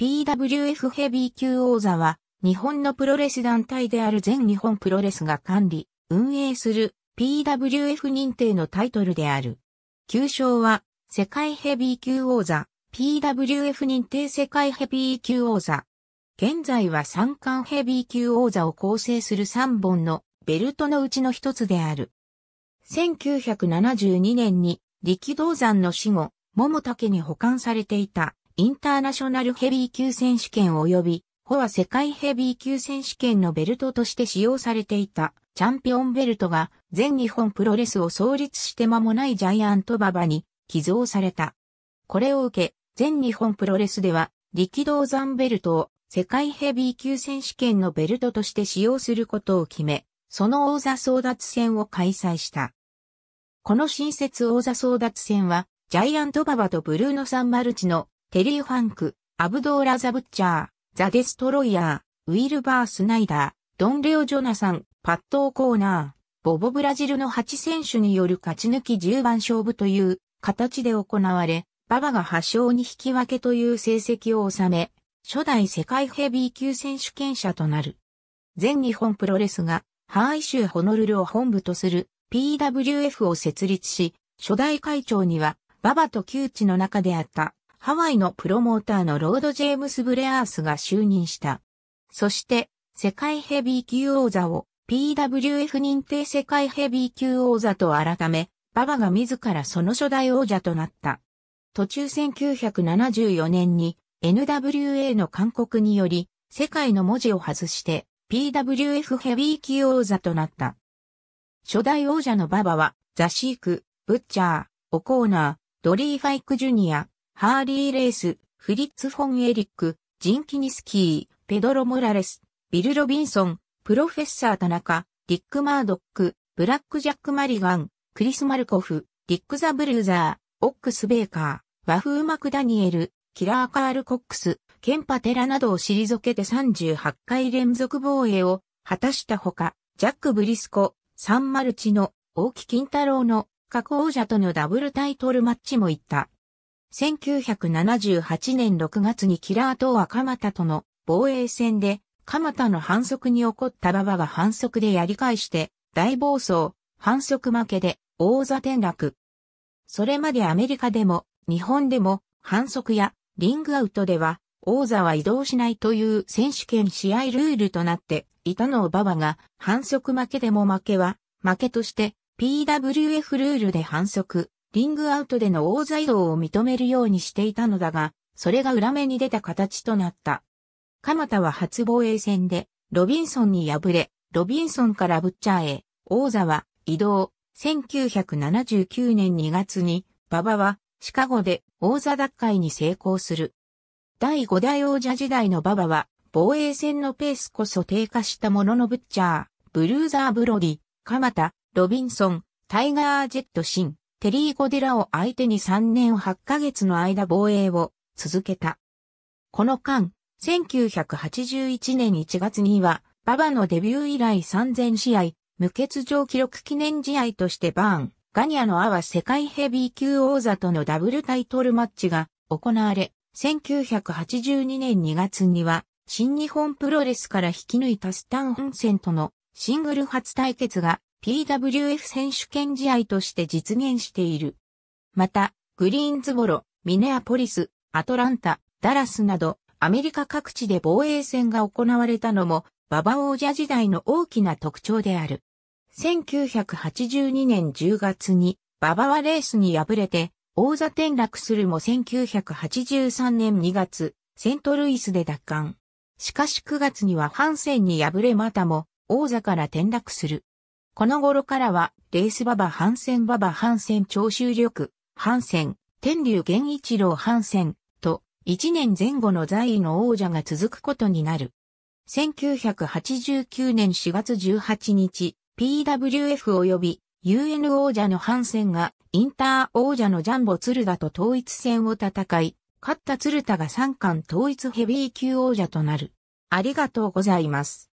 PWF ヘビー級王座は、日本のプロレス団体である全日本プロレスが管理、運営する PWF 認定のタイトルである。旧称は、世界ヘビー級王座、PWF 認定世界ヘビー級王座。現在は三冠ヘビー級王座を構成する3本のベルトのうちの一つである。1972年に力道山の死後、桃竹に保管されていたインターナショナルヘビー級選手権及び、ホは世界ヘビー級選手権のベルトとして使用されていたチャンピオンベルトが全日本プロレスを創立して間もないジャイアント馬場に寄贈された。これを受け、全日本プロレスでは力道山ベルトを世界ヘビー級選手権のベルトとして使用することを決め、その王座争奪戦を開催した。この新設王座争奪戦は、ジャイアント馬場とブルーノ・サンマルチのテリー・ファンク、アブドーラ・ザ・ブッチャー、ザ・デストロイヤー、ウィルバー・スナイダー、ドンレオ・ジョナサン、パットオ・コーナー、ボボ・ブラジルの8選手による勝ち抜き10番勝負という形で行われ、ババが8勝に引き分けという成績を収め、初代世界ヘビー級選手権者となる。全日本プロレスがハーイ州ホノルルを本部とする PWF を設立し、初代会長には、ババと旧知の中であったハワイのプロモーターのロード・ジェームス・ブレアースが就任した。そして、世界ヘビー級王座を PWF 認定世界ヘビー級王座と改め、馬場が自らその初代王者となった。途中1974年に NWA の勧告により、世界の文字を外して PWF ヘビー級王座となった。初代王者の馬場は、ザ・シーク、ブッチャー、オコーナー、ドリー・ファイク・ジュニア、ハーリー・レース、フリッツ・フォン・エリック、ジンキニスキー、ペドロ・モラレス、ビル・ロビンソン、プロフェッサー・田中、リック・マードック、ブラック・ジャック・マリガン、クリス・マルコフ、ディック・ザ・ブルーザー、オックス・ベーカー、和風マクダニエル、キラー・カール・コックス、ケンパテラなどを退けて38回連続防衛を果たしたほか、ジャック・ブリスコ、サン・マルチの、大木金太郎の、過去王者とのダブルタイトルマッチもいった。1978年6月にキラー党は鎌田との防衛戦で、鎌田の反則に起こった馬場が反則でやり返して、大暴走、反則負けで、王座転落。それまでアメリカでも、日本でも、反則やリングアウトでは、王座は移動しないという選手権試合ルールとなっていたのを馬場が、反則負けでも負けは、負けとして、PWF ルールで反則、リングアウトでの大座移動を認めるようにしていたのだが、それが裏目に出た形となった。鎌田は初防衛戦で、ロビンソンに敗れ、ロビンソンからブッチャーへ、王座は移動。1979年2月に、馬場はシカゴで王座奪回に成功する。第5代王者時代の馬場は、防衛戦のペースこそ低下したもののブッチャー、ブルーザーブロディ、鎌田、ロビンソン、タイガージェットシン、テリー・ゴディラを相手に3年8ヶ月の間防衛を続けた。この間、1981年1月には、馬場のデビュー以来3000試合、無欠場記録記念試合としてバーン、ガニアのアワ世界ヘビー級王座とのダブルタイトルマッチが行われ、1982年2月には、新日本プロレスから引き抜いたスタン・ホンセンとのシングル初対決が PWF 選手権試合として実現している。また、グリーンズボロ、ミネアポリス、アトランタ、ダラスなど、アメリカ各地で防衛戦が行われたのも、ババ王者時代の大きな特徴である。1982年10月に、ババはレースに敗れて、王座転落するも1983年2月、セントルイスで奪還。しかし9月にはハンセンに敗れまたも、王座から転落する。この頃からは、レース馬場ハンセン馬場ハンセン長州力、ハンセン、天竜源一郎ハンセンと、1年前後の在位の王者が続くことになる。1989年4月18日、PWF 及び UN 王者のハンセンがインター王者のジャンボ鶴田と統一戦を戦い、勝った鶴田が三冠統一ヘビー級王者となる。ありがとうございます。